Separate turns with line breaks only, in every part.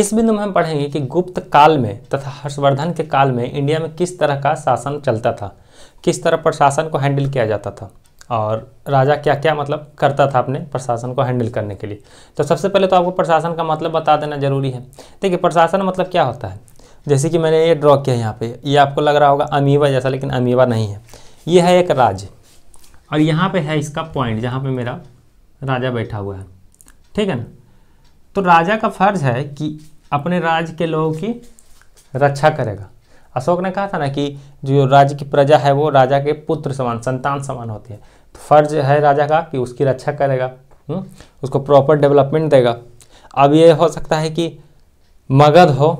इस बिंदु में हम पढ़ेंगे कि गुप्त काल में तथा हर्षवर्धन के काल में इंडिया में किस तरह का शासन चलता था किस तरह प्रशासन को हैंडल किया जाता था और राजा क्या क्या मतलब करता था अपने प्रशासन को हैंडल करने के लिए तो सबसे पहले तो आपको प्रशासन का मतलब बता देना जरूरी है देखिए प्रशासन मतलब क्या होता है जैसे कि मैंने ये ड्रॉ किया यहाँ पे ये आपको लग रहा होगा अमीबा जैसा लेकिन अमीबा नहीं है ये है एक राज्य और यहाँ पे है इसका पॉइंट जहाँ पे मेरा राजा बैठा हुआ है ठीक है ना तो राजा का फर्ज है कि अपने राज्य के लोगों की रक्षा करेगा अशोक ने कहा था ना कि जो राज्य की प्रजा है वो राजा के पुत्र समान संतान समान होती है तो फर्ज है राजा का कि उसकी रक्षा करेगा हुँ? हम्म, उसको प्रॉपर डेवलपमेंट देगा अब ये हो सकता है कि मगध हो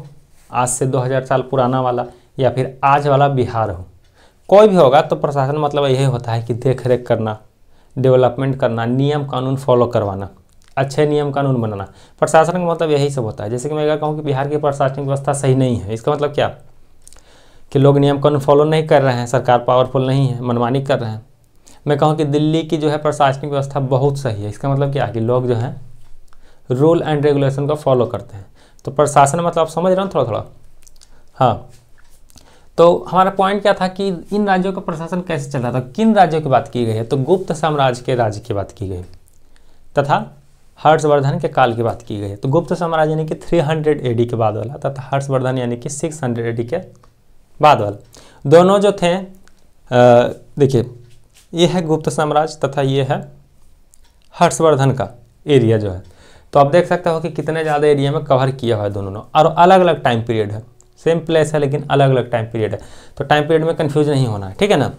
आज से 2000 साल पुराना वाला या फिर आज वाला बिहार हो कोई भी होगा तो प्रशासन मतलब यही होता है कि देख रेख करना डेवलपमेंट करना नियम कानून फॉलो करवाना अच्छे नियम कानून बनाना प्रशासन का मतलब यही सब होता है जैसे कि मैं अगर कहूँ कि बिहार की प्रशासनिक व्यवस्था सही नहीं है इसका मतलब क्या कि लोग नियम कानून फॉलो नहीं कर रहे हैं सरकार पावरफुल नहीं है मनमानी कर रहे हैं मैं कहूँ कि दिल्ली की जो है प्रशासनिक व्यवस्था बहुत सही है इसका मतलब क्या है कि लोग जो है रूल एंड रेगुलेशन को फॉलो करते हैं तो प्रशासन मतलब आप समझ रहे हो थोड़ा थोड़ा हाँ तो हमारा पॉइंट क्या था कि इन राज्यों का प्रशासन कैसे चल रहा था किन राज्यों की बात की गई है तो गुप्त साम्राज्य के राज्य की बात की गई तथा हर्षवर्धन के काल की बात की गई है तो गुप्त साम्राज्य यानी कि 300 हंड्रेड एडी के बाद वाला तथा तो हर्षवर्धन यानी कि 600 हंड्रेड एडी के बाद वाला दोनों जो थे देखिए ये है गुप्त साम्राज्य तथा ये है हर्षवर्धन का एरिया जो है तो आप देख सकते हो कि कितने ज़्यादा एरिया में कवर किया हुआ है दोनों ने और अलग अलग टाइम पीरियड है सेम प्लेस है लेकिन अलग अलग टाइम पीरियड है तो टाइम पीरियड में कन्फ्यूज नहीं होना है ठीक है ना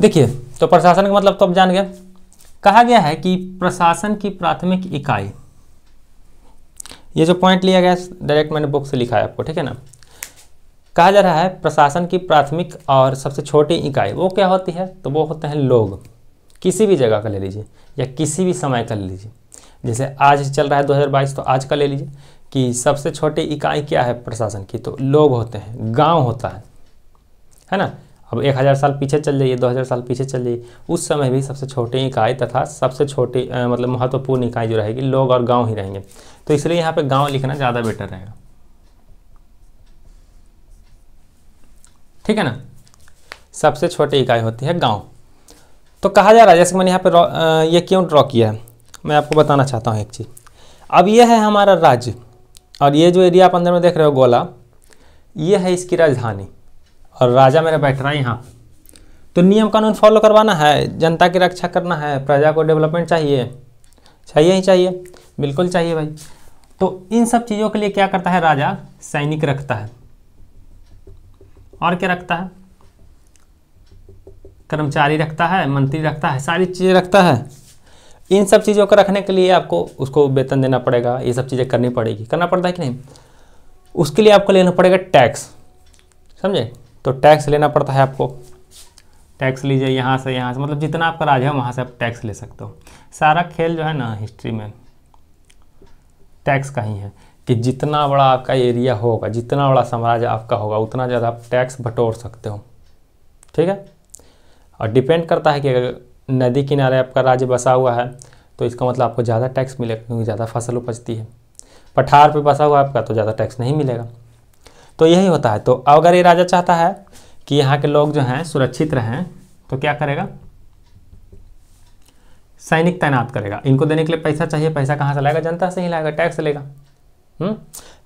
देखिए तो प्रशासन का मतलब तो आप जान गए कहा गया है कि प्रशासन की प्राथमिक इकाई ये जो पॉइंट लिया गया डायरेक्ट मैंने बुक से लिखा है आपको ठीक है ना कहा जा रहा है प्रशासन की प्राथमिक और सबसे छोटी इकाई वो क्या होती है तो वो होते हैं लोग किसी भी जगह का ले लीजिए या किसी भी समय का ले लीजिए जैसे आज चल रहा है 2022 तो आज का ले लीजिए कि सबसे छोटी इकाई क्या है प्रशासन की तो लोग होते हैं गांव होता है है ना अब एक हज़ार साल पीछे चल जाइए दो हज़ार साल पीछे चल जाइए उस समय भी सबसे छोटी इकाई तथा सबसे छोटी मतलब महत्वपूर्ण इकाई जो रहेगी लोग और गाँव ही रहेंगे तो इसलिए यहाँ पर गाँव लिखना ज़्यादा बेटर रहेगा ठीक है ना सबसे छोटी इकाई होती है गाँव तो कहा जा रहा है जैसे मैंने यहाँ पर ये क्यों ड्रॉ किया है मैं आपको बताना चाहता हूँ एक चीज़ अब ये है हमारा राज्य और ये जो एरिया आप अंदर में देख रहे हो गोला ये है इसकी राजधानी और राजा मेरा बैठ रहा है यहाँ तो नियम कानून फॉलो करवाना है जनता की रक्षा करना है प्रजा को डेवलपमेंट चाहिए चाहिए ही चाहिए बिल्कुल चाहिए भाई तो इन सब चीज़ों के लिए क्या करता है राजा सैनिक रखता है और क्या रखता है कर्मचारी रखता है मंत्री रखता है सारी चीज़ें रखता है इन सब चीज़ों को रखने के लिए आपको उसको वेतन देना पड़ेगा ये सब चीज़ें करनी पड़ेगी करना पड़ता है कि नहीं उसके लिए आपको लेना पड़ेगा टैक्स समझे तो टैक्स लेना पड़ता है आपको टैक्स लीजिए यहाँ से यहाँ से मतलब जितना आपका राज्य है वहाँ से आप टैक्स ले सकते हो सारा खेल जो है ना हिस्ट्री में टैक्स का ही है कि जितना बड़ा आपका एरिया होगा जितना बड़ा साम्राज्य आपका होगा उतना ज़्यादा आप टैक्स बटोर सकते हो ठीक है और डिपेंड करता है कि अगर नदी किनारे आपका राज्य बसा हुआ है तो इसका मतलब आपको ज़्यादा टैक्स मिलेगा क्योंकि ज़्यादा फसल उपजती है पठार पर बसा हुआ आपका तो ज़्यादा टैक्स नहीं मिलेगा तो यही होता है तो अगर ये राजा चाहता है कि यहाँ के लोग जो हैं सुरक्षित रहें तो क्या करेगा सैनिक तैनात करेगा इनको देने के लिए पैसा चाहिए पैसा कहाँ से लाएगा जनता से ही लाएगा टैक्स लेगा हुँ? हम्म?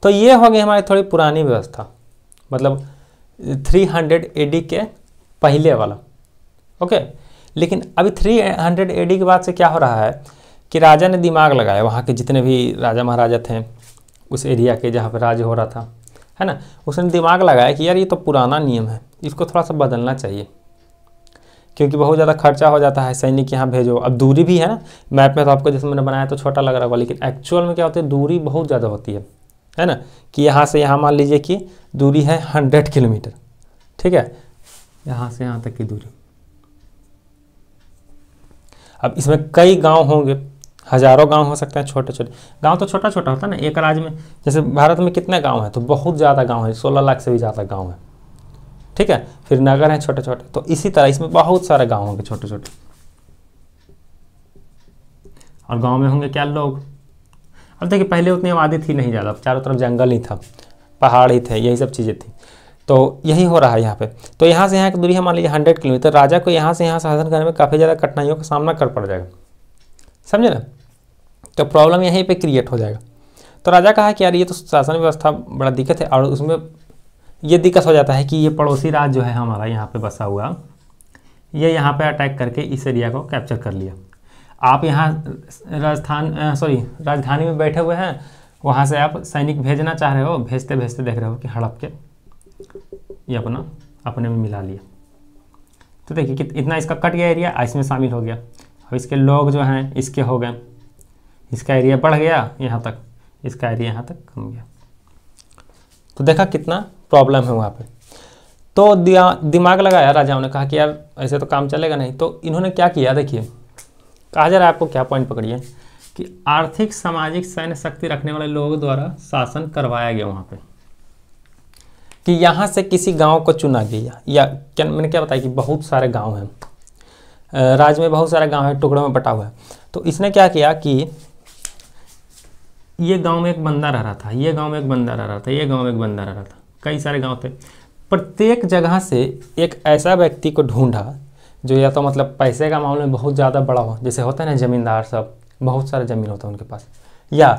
तो ये हो गई हमारी थोड़ी पुरानी व्यवस्था मतलब 300 हंड्रेड के पहले वाला ओके लेकिन अभी 300 हंड्रेड के बाद से क्या हो रहा है कि राजा ने दिमाग लगाया वहाँ के जितने भी राजा महाराजा थे उस एरिया के जहाँ पर राज हो रहा था है ना उसने दिमाग लगाया कि यार ये तो पुराना नियम है इसको थोड़ा सा बदलना चाहिए क्योंकि बहुत ज़्यादा खर्चा हो जाता है सैनिक यहाँ भेजो अब दूरी भी है ना मैप में तो आपको जैसे मैंने बनाया तो छोटा लग रहा होगा लेकिन एक्चुअल में क्या होता है दूरी बहुत ज़्यादा होती है है ना कि यहाँ से यहाँ मान लीजिए कि दूरी है हंड्रेड किलोमीटर ठीक है यहाँ से यहाँ तक की दूरी अब इसमें कई गाँव होंगे हज़ारों गांव हो सकते हैं छोटे छोटे गांव तो छोटा छोटा होता है ना एक राज्य में जैसे भारत में कितने गांव हैं तो बहुत ज़्यादा गांव है सोलह लाख से भी ज़्यादा गांव है ठीक है फिर नगर हैं छोटे छोटे तो इसी तरह इसमें बहुत सारे गाँव होंगे छोटे छोटे और गाँव में होंगे क्या लोग अब देखिए पहले उतनी आबादी थी नहीं ज़्यादा चारों तरफ जंगल ही था पहाड़ ही थे यही सब चीज़ें थी तो यही हो रहा है यहाँ पे तो यहाँ से यहाँ की दूरी मान लीजिए हंड्रेड किलोमीटर राजा को यहाँ से यहाँ शासन करने में काफ़ी ज़्यादा कठिनाइयों का सामना कर पड़ जाएगा समझे ना तो प्रॉब्लम यहीं पे क्रिएट हो जाएगा तो राजा कहा कि यार ये तो शासन व्यवस्था बड़ा दिक्कत है और उसमें ये दिक्कत हो जाता है कि ये पड़ोसी राज जो है हमारा यहाँ पे बसा हुआ ये यहाँ पे अटैक करके इस एरिया को कैप्चर कर लिया आप यहाँ राजस्थान सॉरी राजधानी में बैठे हुए हैं वहाँ से आप सैनिक भेजना चाह रहे हो भेजते भेजते देख रहे हो कि हड़प के ये अपना अपने में मिला लिया तो देखिए इतना इसका कट गया एरिया इसमें शामिल हो गया अब इसके लोग जो हैं इसके हो गए इसका एरिया बढ़ गया यहाँ तक इसका एरिया यहाँ तक कम गया तो देखा कितना प्रॉब्लम है वहाँ पे तो दिया दिमाग लगाया राजाओं ने कहा कि यार ऐसे तो काम चलेगा नहीं तो इन्होंने क्या किया देखिए कहा जा रहा है आपको क्या पॉइंट पकड़िए कि आर्थिक सामाजिक सैन्य शक्ति रखने वाले लोगों द्वारा शासन करवाया गया वहाँ पे कि यहाँ से किसी गांव को चुना गया या क्या मैंने क्या बताया कि बहुत सारे गांव हैं राज्य में बहुत सारे गांव हैं टुकड़ों में बटा हुआ है तो इसने क्या किया कि ये गांव में एक बंदा रह रहा था ये गांव में एक बंदा रह रहा था ये गांव में एक बंदा रह रहा था कई सारे गांव थे प्रत्येक जगह से एक ऐसा व्यक्ति को ढूंढा जो या तो मतलब पैसे का मामले में बहुत ज़्यादा बड़ा हो जैसे होता है ना ज़मींदार सब बहुत सारा ज़मीन होता है उनके पास या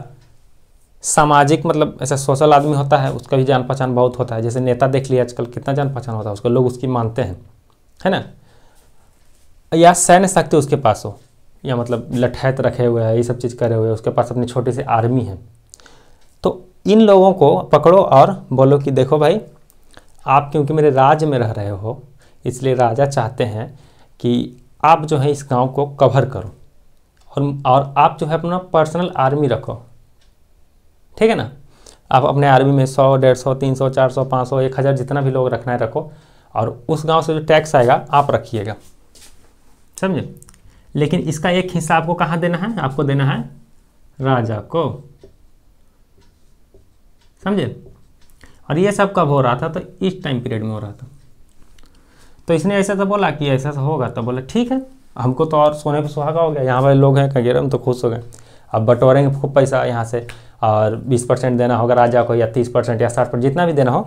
सामाजिक मतलब ऐसा सोशल आदमी होता है उसका भी जान पहचान बहुत होता है जैसे नेता देख लिया आजकल कितना जान पहचान होता है उसको लोग उसकी मानते हैं है ना या सैन्य शक्ति उसके पास हो या मतलब लठैत रखे हुए है ये सब चीज़ करे हुए है उसके पास अपनी छोटी सी आर्मी है तो इन लोगों को पकड़ो और बोलो कि देखो भाई आप क्योंकि मेरे राज्य में रह रहे हो इसलिए राजा चाहते हैं कि आप जो है इस गांव को कवर करो और और आप जो है अपना पर्सनल आर्मी रखो ठीक है ना आप अपने आर्मी में सौ डेढ़ सौ तीन सौ चार सौ पाँच सौ एक हज़ार जितना भी लोग रखना है रखो और उस गांव से जो टैक्स आएगा आप रखिएगा समझे लेकिन इसका एक हिस्सा आपको कहाँ देना है आपको देना है राजा को समझे और ये सब कब हो रहा था तो इस टाइम पीरियड में हो रहा था तो इसने ऐसा तो बोला कि ऐसा तो होगा तो बोला ठीक है हमको तो और सोने पर सुहागा हो गया यहाँ वाले लोग हैं कगेरा हम तो खुश हो गए अब बटोरेंगे खूब पैसा यहाँ से और 20 परसेंट देना होगा राजा को या 30 परसेंट या साठ परसेंट जितना भी देना हो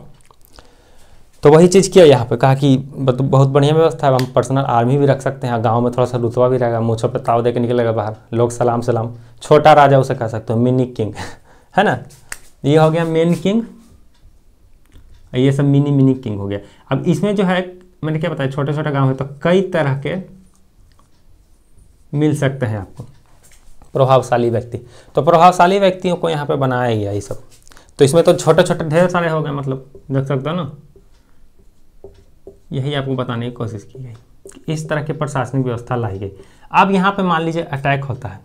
तो वही चीज़ किया यहाँ पे कहा कि बहुत बढ़िया व्यवस्था है हम पर्सनल आर्मी भी रख सकते हैं गांव में थोड़ा सा रुतवा भी रहेगा मूछों पर ताव दे के निकलेगा बाहर लोग सलाम सलाम छोटा राजा उसे कह सकते हो मिनी किंग है ना ये हो गया मेन किंग ये सब मिनी मिनी किंग हो गया अब इसमें जो है मैंने क्या बताया छोटे छोटे गाँव है तो कई तरह के मिल सकते हैं आपको प्रभावशाली व्यक्ति तो प्रभावशाली व्यक्तियों को यहाँ पर बनाया गया ये सब तो इसमें तो छोटे छोटे ढेर सारे हो गए मतलब देख सकते हो ना यही आपको बताने की कोशिश की गई इस तरह की प्रशासनिक व्यवस्था लाई गई अब यहाँ पे मान लीजिए अटैक होता है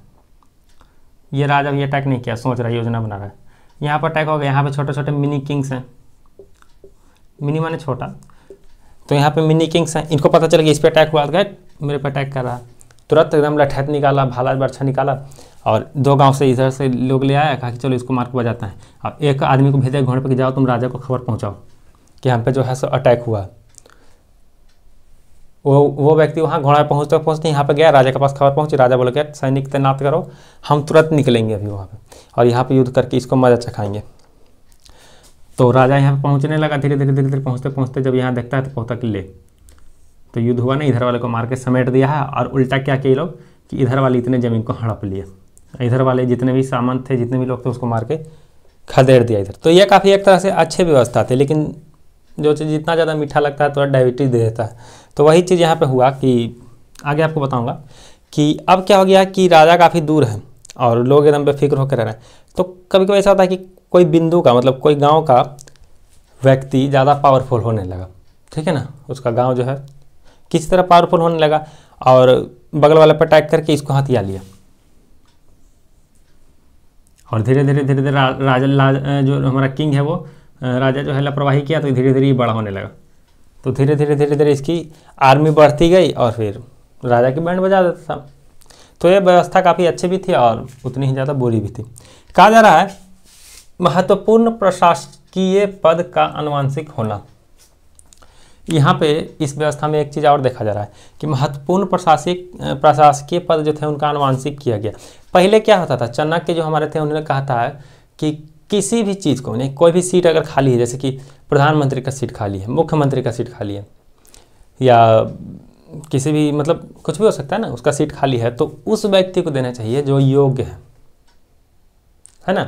ये राजा भी अटैक नहीं किया सोच रहा है योजना बना रहा है यहाँ पर अटैक हो गया यहाँ पे छोटे छोटे मिनी किंग्स हैं मिनी माने छोटा तो यहाँ पे मिनी किंग्स हैं इनको पता चल गया इस पर अटैक हुआ गए मेरे पर अटैक कर रहा तुरंत एकदम लठैत निकाला भाला बर्छा निकाला और दो गांव से इधर से लोग ले आया कहा कि चलो इसको मार को बजाते हैं अब एक आदमी को भेजा घोड़े पर जाओ तुम राजा को खबर पहुँचाओ कि हम पे जो है सो अटैक हुआ वो वो व्यक्ति वहाँ घोड़ा पहुँचते पहुँचते यहाँ पर गया राजा के पास खबर पहुँची राजा बोल गया सैनिक तैनात करो हम तुरंत निकलेंगे अभी वहाँ पर और यहाँ पर युद्ध करके इसको मजा चखाएंगे तो राजा यहाँ पर पहुँचने लगा धीरे धीरे धीरे धीरे पहुँचते पहुँचते जब यहाँ देखता है तो पहुँचता किले तो युद्ध हुआ ना इधर वाले को मार के समेट दिया है और उल्टा क्या किए लोग कि इधर वाले इतने ज़मीन को हड़प लिए इधर वाले जितने भी सामान थे जितने भी लोग थे उसको मार के खदेड़ दिया इधर तो ये काफ़ी एक तरह से अच्छे व्यवस्था थे लेकिन जो चीज़ जितना ज़्यादा मीठा लगता है थोड़ा डायबिटीज़ दे देता है तो वही चीज़ यहाँ पे हुआ कि आगे आपको बताऊँगा कि अब क्या हो गया कि राजा काफ़ी दूर है और लोग एकदम बेफिक्र होकर रह रहे हैं तो कभी कभी ऐसा होता है कि कोई बिंदु का मतलब कोई गाँव का व्यक्ति ज़्यादा पावरफुल होने लगा ठीक है ना उसका गाँव जो है किसी तरह पावरफुल होने लगा और बगल वाले पर अटैक करके इसको हथिया लिया और धीरे धीरे धीरे धीरे राजा जो हमारा किंग है वो राजा जो है लापरवाही किया तो धीरे धीरे बड़ा होने लगा तो धीरे धीरे धीरे धीरे इसकी आर्मी बढ़ती गई और फिर राजा की बैंड बजा देता था तो यह व्यवस्था काफ़ी अच्छी भी थी और उतनी ही ज़्यादा बुरी भी थी कहा जा रहा है महत्वपूर्ण प्रशासकीय पद का अनुवांशिक होना यहाँ पे इस व्यवस्था में एक चीज़ और देखा जा रहा है कि महत्वपूर्ण प्रशासिक प्रशासकीय पद जो थे उनका अनुवांशिक किया गया पहले क्या होता था चाणक्य जो हमारे थे उन्होंने कहा था कि किसी भी चीज़ को नहीं कोई भी सीट अगर खाली है जैसे कि प्रधानमंत्री का सीट खाली है मुख्यमंत्री का सीट खाली है या किसी भी मतलब कुछ भी हो सकता है ना उसका सीट खाली है तो उस व्यक्ति को देना चाहिए जो योग्य है है ना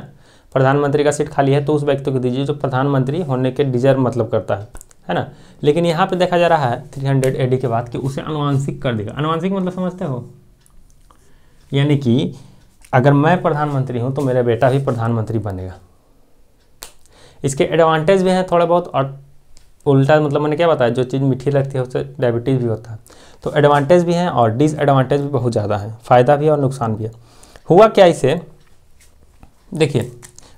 प्रधानमंत्री का सीट खाली है तो उस व्यक्ति को दीजिए जो प्रधानमंत्री होने के डिजर्व मतलब करता है है ना लेकिन यहाँ पे देखा जा रहा है 300 हंड्रेड के बाद कि उसे अनुवांशिक कर देगा अनुवांशिक मतलब समझते हो यानी कि अगर मैं प्रधानमंत्री हूँ तो मेरा बेटा भी प्रधानमंत्री बनेगा इसके एडवांटेज भी हैं थोड़ा बहुत और उल्टा मतलब मैंने क्या बताया जो चीज़ मीठी लगती है उससे डायबिटीज़ भी होता है तो एडवांटेज भी हैं और डिसएडवांटेज भी बहुत ज़्यादा है फ़ायदा भी है और नुकसान भी है हुआ क्या इसे देखिए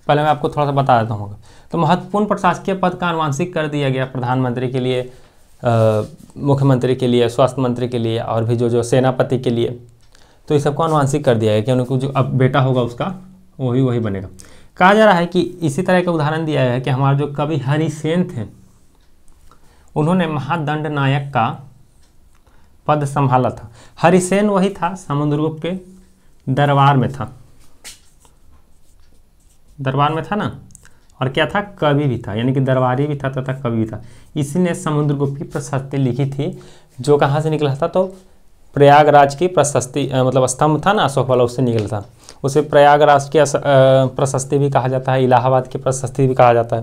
पहले मैं आपको थोड़ा सा बता देता हूँ तो महत्वपूर्ण प्रशासकीय पद का अनुवांशिक कर दिया गया प्रधानमंत्री के लिए मुख्यमंत्री के लिए स्वास्थ्य मंत्री के लिए और भी जो जो सेनापति के लिए तो ये सबको अनुवांशिक कर दिया गया कि उनको जो अब बेटा होगा उसका वही वही बनेगा कहा जा रहा है कि इसी तरह का उदाहरण दिया है कि हमारे जो कवि हरिसेन थे उन्होंने महादंड नायक का पद संभाला था हरिसेन वही था समुद्रगुप्त के दरबार में था दरबार में था ना और क्या था कवि भी था यानी कि दरबारी भी था तथा कवि भी था इसी ने समुद्रगुप्त की प्रशस्ति लिखी थी जो कहाँ से निकला था तो प्रयागराज की प्रशस्ति मतलब स्तंभ था ना अशोक वाला उससे निकला था उसे प्रयागराज की प्रशस्ति भी कहा जाता है इलाहाबाद की प्रशस्ति भी कहा जाता है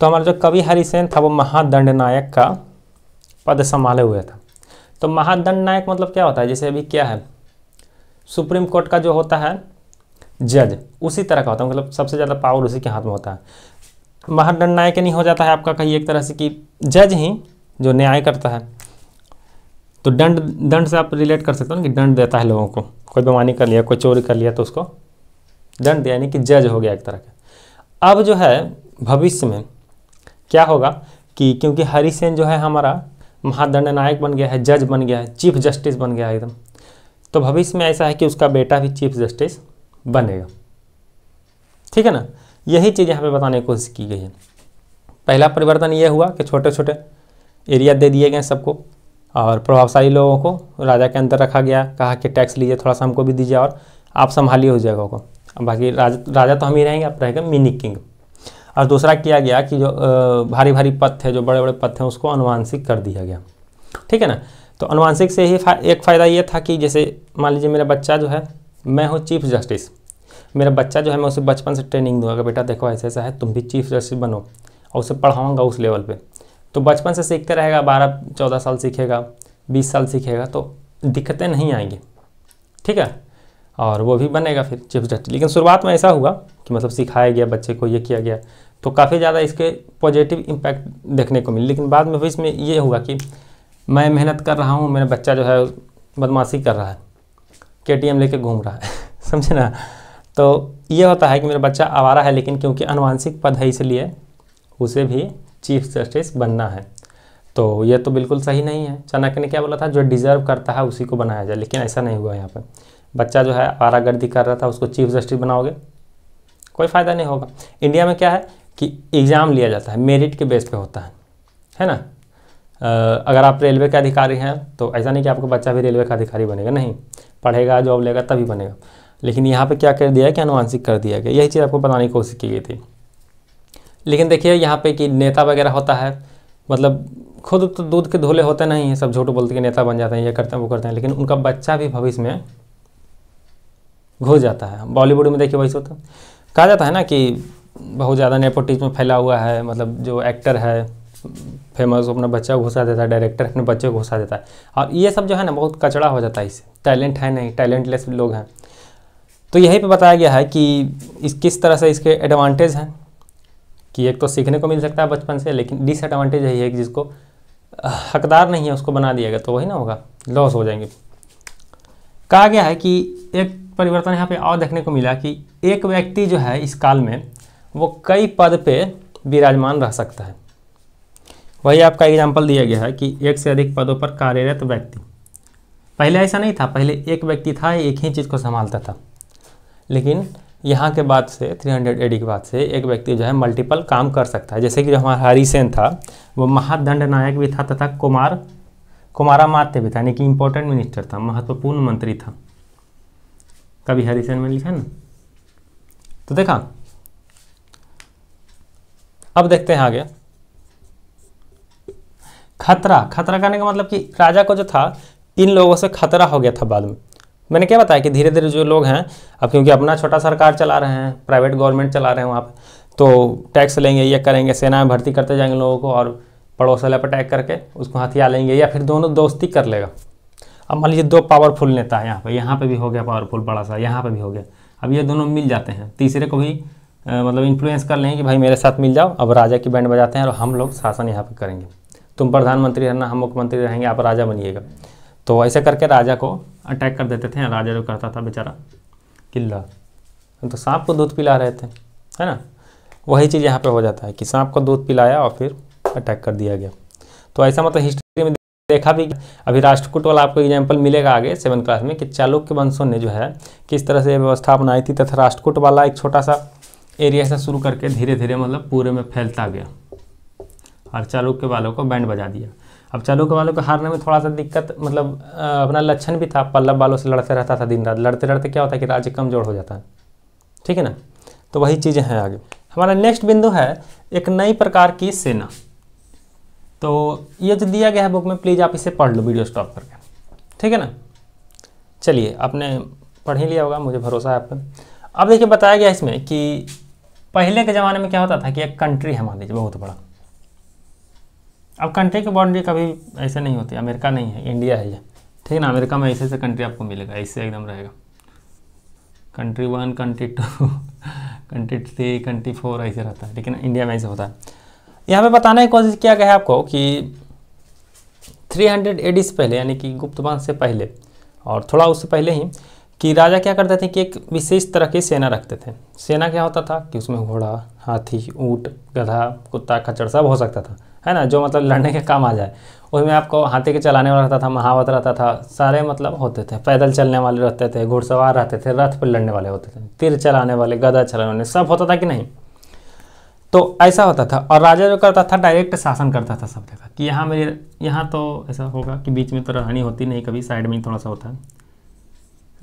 तो हमारा जो कवि हरिसेन था वो महादंड नायक का पद संभाले हुए था तो महादंड नायक मतलब क्या होता है जैसे अभी क्या है सुप्रीम कोर्ट का जो होता है जज उसी तरह का होता है मतलब सबसे ज़्यादा पावर उसी के हाथ में होता है महादंड नायक नहीं हो जाता है आपका कहीं एक तरह से कि जज ही जो न्याय करता है तो दंड दंड से आप रिलेट कर सकते हो ना कि दंड देता है लोगों को कोई बेमानी कर लिया कोई चोरी कर लिया तो उसको दंड दिया यानी कि जज हो गया एक तरह का अब जो है भविष्य में क्या होगा कि क्योंकि हरिसेन जो है हमारा महादंड नायक बन गया है जज बन गया है चीफ जस्टिस बन गया है एकदम तो भविष्य में ऐसा है कि उसका बेटा भी चीफ जस्टिस बनेगा ठीक है ना यही चीज़ यहाँ पे बताने की कोशिश की गई है पहला परिवर्तन ये हुआ कि छोटे छोटे एरिया दे दिए गए सबको और प्रभावशाली लोगों को राजा के अंदर रखा गया कहा कि टैक्स लीजिए थोड़ा सा हमको भी दीजिए और आप संभालिए उस जगह को बाकी राज, राजा तो हम ही रहेंगे आप रहेगा मिनी किंग और दूसरा किया गया कि जो भारी भारी पथ है जो बड़े बड़े पथ हैं उसको अनुवांशिक कर दिया गया ठीक है ना तो अनुवांशिक से ही फा, एक फ़ायदा ये था कि जैसे मान लीजिए मेरा बच्चा जो है मैं हूँ चीफ जस्टिस मेरा बच्चा जो है मैं उसे बचपन से ट्रेनिंग दूँगा बेटा देखो ऐसा ऐसा है तुम भी चीफ जस्टिस बनो और उसे पढ़ाऊँगा उस लेवल पर तो बचपन से सीखते रहेगा बारह चौदह साल सीखेगा बीस साल सीखेगा तो दिक्कतें नहीं आएंगी ठीक है और वो भी बनेगा फिर चीफ जस्टिस लेकिन शुरुआत में ऐसा हुआ कि मतलब सिखाया गया बच्चे को ये किया गया तो काफ़ी ज़्यादा इसके पॉजिटिव इम्पैक्ट देखने को मिले लेकिन बाद में भी इसमें ये हुआ कि मैं मेहनत कर रहा हूँ मेरा बच्चा जो है बदमाशी कर रहा है के टी एम लेके घूम रहा है समझे ना तो ये होता है कि मेरा बच्चा आवारा है लेकिन क्योंकि अनुवांशिक पद है इसलिए उसे भी चीफ जस्टिस बनना है तो ये तो बिल्कुल सही नहीं है चाणक्य ने क्या बोला था जो डिज़र्व करता है उसी को बनाया जाए लेकिन ऐसा नहीं हुआ यहाँ पर बच्चा जो है आरागर्दी कर रहा था उसको चीफ जस्टिस बनाओगे कोई फ़ायदा नहीं होगा इंडिया में क्या है कि एग्ज़ाम लिया जाता है मेरिट के बेस पे होता है है ना अगर आप रेलवे के अधिकारी हैं तो ऐसा नहीं कि आपका बच्चा भी रेलवे का अधिकारी बनेगा नहीं पढ़ेगा जॉब लेगा तभी बनेगा लेकिन यहाँ पर क्या कर दिया है कि अनुवांशिक कर दिया गया यही चीज़ आपको बताने की कोशिश की गई थी लेकिन देखिए यहाँ पे कि नेता वगैरह होता है मतलब खुद तो दूध के धोले होते नहीं हैं सब झूठ बोलते कि नेता बन जाते हैं ये करते हैं वो करते हैं लेकिन उनका बच्चा भी भविष्य में घुस जाता है बॉलीवुड में देखिए वैसे होता है कहा जाता है ना कि बहुत ज़्यादा नेपोटिज्म फैला हुआ है मतलब जो एक्टर है फेमस अपना बच्चा घुसा देता है डायरेक्टर अपने बच्चे को घुसा देता है और ये सब जो है ना बहुत कचड़ा हो जाता है इससे टैलेंट है नहीं टैलेंटलेस लोग हैं तो यही पे बताया गया है कि इस किस तरह से इसके एडवांटेज हैं कि एक तो सीखने को मिल सकता है बचपन से लेकिन डिसएडवांटेज यही है कि जिसको हकदार नहीं है उसको बना दिया गया तो वही ना होगा लॉस हो जाएंगे कहा गया है कि एक परिवर्तन यहाँ पे और देखने को मिला कि एक व्यक्ति जो है इस काल में वो कई पद पे विराजमान रह सकता है वही आपका एग्जाम्पल दिया गया है कि एक से अधिक पदों पर कार्यरत व्यक्ति पहले ऐसा नहीं था पहले एक व्यक्ति था एक ही चीज़ को संभालता था लेकिन यहाँ के बाद से 300 हंड्रेड के बाद से एक व्यक्ति जो है मल्टीपल काम कर सकता है जैसे कि जो हमारा हरिसेन था वो महादंड नायक भी था तथा कुमार कुमारा मात्य भी था यानी कि इम्पोर्टेंट मिनिस्टर था महत्वपूर्ण मंत्री था कभी हरिसेन में लिखा ना तो देखा अब देखते हैं आगे खतरा खतरा करने का मतलब कि राजा को जो था इन लोगों से खतरा हो गया था बाद में मैंने क्या बताया कि धीरे धीरे जो लोग हैं अब क्योंकि अपना छोटा सरकार चला रहे हैं प्राइवेट गवर्नमेंट चला रहे हैं वहाँ पर तो टैक्स लेंगे ये करेंगे सेना में भर्ती करते जाएंगे लोगों को और पड़ोस वाले पर अटैक करके उसको हथियार लेंगे या फिर दोनों दोस्ती कर लेगा अब मान लीजिए दो पावरफुल नेता है यहाँ पर यहाँ पर भी हो गया पावरफुल बड़ा सा यहाँ पर भी हो गया अब ये दोनों मिल जाते हैं तीसरे को भी मतलब इन्फ्लुएंस कर लेंगे कि भाई मेरे साथ मिल जाओ अब राजा की बैंड बजाते हैं और हम लोग शासन यहाँ पर करेंगे तुम प्रधानमंत्री रहना हम मुख्यमंत्री रहेंगे आप राजा बनिएगा तो ऐसे करके राजा को अटैक कर देते थे राजा जो करता था बेचारा किल्ला तो सांप को दूध पिला रहे थे है ना वही चीज़ यहाँ पे हो जाता है कि सांप को दूध पिलाया और फिर अटैक कर दिया गया तो ऐसा मतलब हिस्ट्री में देखा भी अभी राष्ट्रकूट वाला आपको एग्जाम्पल मिलेगा आगे सेवन क्लास में कि चालुक्य वंशों ने जो है किस तरह से व्यवस्था अपनाई थी तथा राष्ट्रकूट वाला एक छोटा सा एरिया से शुरू करके धीरे धीरे मतलब पूरे में फैलता गया और चालुक्य वालों को बैंड बजा दिया अब चालुक्य वालों को हारने में थोड़ा सा दिक्कत मतलब अपना लक्षण भी था पल्लव वालों से लड़ते रहता था दिन रात लड़ते लड़ते क्या होता है कि राज्य कमज़ोर हो जाता है ठीक है ना तो वही चीज़ें हैं आगे हमारा नेक्स्ट बिंदु है एक नई प्रकार की सेना तो ये जो दिया गया है बुक में प्लीज़ आप इसे पढ़ लो वीडियो स्टॉप करके ठीक है ना चलिए आपने पढ़ ही लिया होगा मुझे भरोसा है आप पर अब देखिए बताया गया इसमें कि पहले के ज़माने में क्या होता था कि एक कंट्री है मान लीजिए बहुत बड़ा अब कंट्री की बाउंड्री कभी ऐसे नहीं होती अमेरिका नहीं है इंडिया है ये ठीक है ना अमेरिका में ऐसे ऐसे कंट्री आपको मिलेगा ऐसे एकदम रहेगा country one country two country three country four ऐसे रहता है लेकिन इंडिया में ऐसे होता है यहाँ पे बताने की कोशिश किया गया है आपको कि 300 हंड्रेड एडी से पहले यानी कि गुप्त वंश से पहले और थोड़ा उससे पहले ही कि राजा क्या करते थे कि एक विशेष तरह की सेना रखते थे सेना क्या होता था कि उसमें घोड़ा हाथी ऊँट गधा कुत्ता खच्चड़ सब हो सकता था है ना जो मतलब लड़ने के काम आ जाए उसमें आपको हाथी के चलाने वाला रहता था महावत रहता था सारे मतलब होते थे पैदल चलने वाले रहते थे घुड़सवार रहते थे रथ पर लड़ने वाले होते थे तीर चलाने वाले गदा चलाने वाले सब होता था कि नहीं तो ऐसा होता था और राजा जो करता था डायरेक्ट शासन करता था सब जगह कि यहाँ मेरे यहाँ तो ऐसा होगा कि बीच में तो रहनी होती नहीं कभी साइड में थोड़ा सा होता है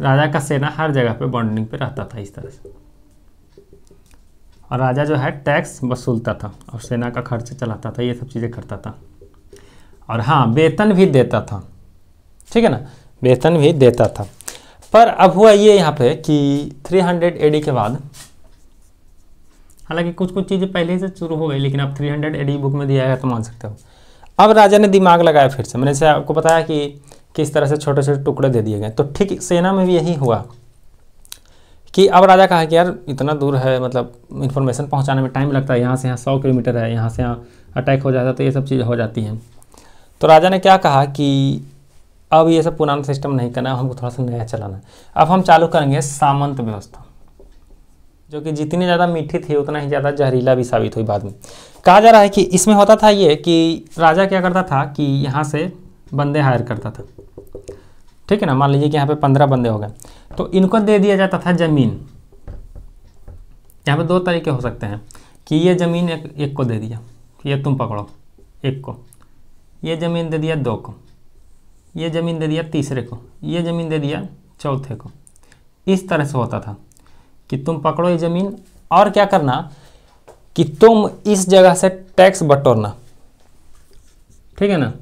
राजा का सेना हर जगह पे बॉन्डिंग पे रहता था इस तरह से और राजा जो है टैक्स वसूलता था और सेना का खर्च चलाता था ये सब चीज़ें करता था और हाँ वेतन भी देता था ठीक है ना वेतन भी देता था पर अब हुआ ये यहाँ पे कि 300 हंड्रेड के बाद हालांकि कुछ कुछ चीज़ें पहले से शुरू हो गई लेकिन अब 300 हंड्रेड बुक में दिया गया तो मान सकते हो अब राजा ने दिमाग लगाया फिर से मैंने से आपको बताया कि किस तरह से छोटे छोटे टुकड़े दे दिए गए तो ठीक सेना में भी यही हुआ कि अब राजा कहा कि यार इतना दूर है मतलब इन्फॉर्मेशन पहुंचाने में टाइम लगता है यहाँ से यहाँ सौ किलोमीटर है यहाँ से यहाँ अटैक हो जाता है तो ये सब चीज़ हो जाती है तो राजा ने क्या कहा कि अब ये सब पुराना सिस्टम नहीं करना है हमको थोड़ा सा नया चलाना है अब हम चालू करेंगे सामंत व्यवस्था जो कि जितनी ज़्यादा मीठी थी उतना ही ज़्यादा जहरीला भी साबित हुई बाद में कहा जा रहा है कि इसमें होता था ये कि राजा क्या करता था कि यहाँ से बंदे हायर करता था ठीक है ना मान लीजिए कि यहाँ पे पंद्रह बंदे हो गए तो इनको दे दिया जाता था ज़मीन यहाँ पे दो तरीके हो सकते हैं कि ये ज़मीन एक एक को दे दिया ये तुम पकड़ो एक को ये ज़मीन दे दिया दो को ये ज़मीन दे दिया तीसरे को ये ज़मीन दे दिया चौथे को इस तरह से होता था कि तुम पकड़ो ये ज़मीन और क्या करना कि तुम इस जगह से टैक्स बटोरना ठीक है ना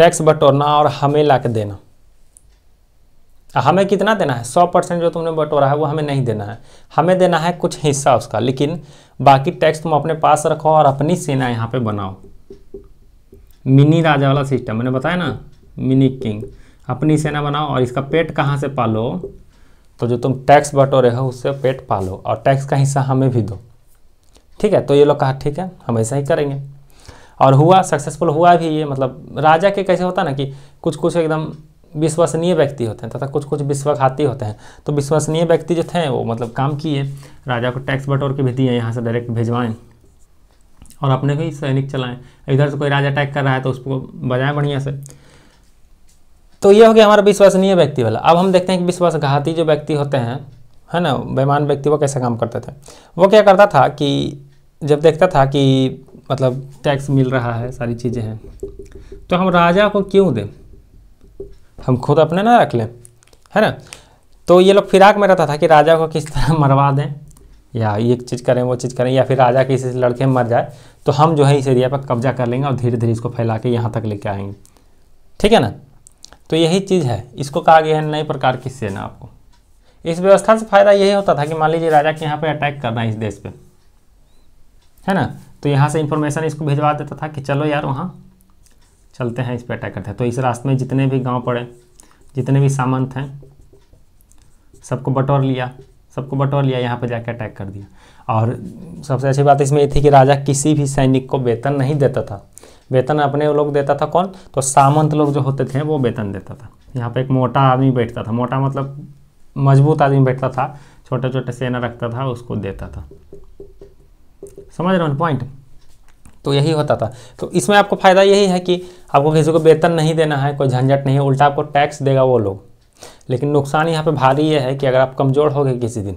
टैक्स बटोरना और हमें ला के देना हमें कितना देना है सौ परसेंट जो तुमने बटोरा है वो हमें नहीं देना है हमें देना है कुछ हिस्सा उसका लेकिन बाकी टैक्स तुम अपने पास रखो और अपनी सेना यहाँ पे बनाओ मिनी राजा वाला सिस्टम मैंने बताया ना मिनी किंग अपनी सेना बनाओ और इसका पेट कहाँ से पालो तो जो तुम टैक्स बटोरे हो उससे पेट पालो और टैक्स का हिस्सा हमें भी दो ठीक है तो ये लोग कहा ठीक है हम ऐसा ही करेंगे और हुआ सक्सेसफुल हुआ भी ये मतलब राजा के कैसे होता ना कि कुछ कुछ एकदम विश्वसनीय व्यक्ति होते हैं तथा कुछ कुछ विश्वघाती होते हैं तो विश्वसनीय व्यक्ति जो थे वो मतलब काम किए राजा को टैक्स बटोर के भी दिए यहाँ से डायरेक्ट भेजवाएं और अपने भी सैनिक चलाएं इधर से कोई राजा अटैक कर रहा है तो उसको बजाएं बढ़िया से तो ये हो गया हमारा विश्वसनीय व्यक्ति वाला अब हम देखते हैं कि विश्वासघाती जो व्यक्ति होते हैं है ना बेमान व्यक्ति वो कैसे काम करते थे वो क्या करता था कि जब देखता था कि मतलब टैक्स मिल रहा है सारी चीज़ें हैं तो हम राजा को क्यों दें हम खुद अपने ना रख लें है ना तो ये लोग फिराक में रहता था कि राजा को किस तरह मरवा दें या ये चीज़ करें वो चीज़ करें या फिर राजा के इस लड़के मर जाए तो हम जो है इस एरिया पर कब्जा कर लेंगे और धीरे धीरे इसको फैला के यहाँ तक लेके आएंगे ठीक है ना तो यही चीज़ है इसको कहा गया है नए प्रकार की सेना आपको इस व्यवस्था से फायदा यही होता था कि मान लीजिए राजा के यहाँ पर अटैक करना है इस देश पर है ना तो यहाँ से इन्फॉर्मेशन इसको भिजवा देता था कि चलो यार वहाँ चलते हैं इस पर अटैक करते हैं तो इस रास्ते में जितने भी गांव पड़े जितने भी सामंत हैं सबको बटोर लिया सबको बटोर लिया यहाँ पर जाकर अटैक कर दिया और सबसे अच्छी बात इसमें ये थी कि राजा किसी भी सैनिक को वेतन नहीं देता था वेतन अपने लोग देता था कौन तो सामंत लोग जो होते थे वो वेतन देता था यहाँ पर एक मोटा आदमी बैठता था मोटा मतलब मजबूत आदमी बैठता था छोटे छोटे सेना रखता था उसको देता था समझ रहे हो पॉइंट तो यही होता था तो इसमें आपको फ़ायदा यही है कि आपको किसी को वेतन नहीं देना है कोई झंझट नहीं है उल्टा आपको टैक्स देगा वो लोग लेकिन नुकसान यहाँ पे भारी ये है कि अगर आप कमज़ोर हो गए किसी दिन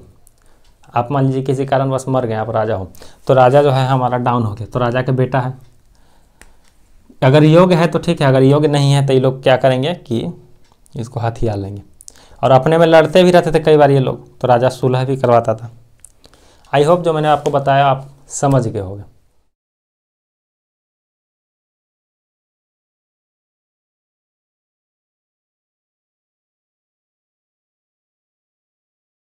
आप मान लीजिए किसी कारण बस मर गए आप राजा हो तो राजा जो है हमारा डाउन हो गया तो राजा का बेटा है अगर योग्य है तो ठीक है अगर योग्य नहीं है तो ये लोग क्या करेंगे कि इसको हथियार लेंगे और अपने में लड़ते भी रहते थे कई बार ये लोग तो राजा सुलह भी करवाता था आई होप जो मैंने आपको बताया आप समझ गए होगे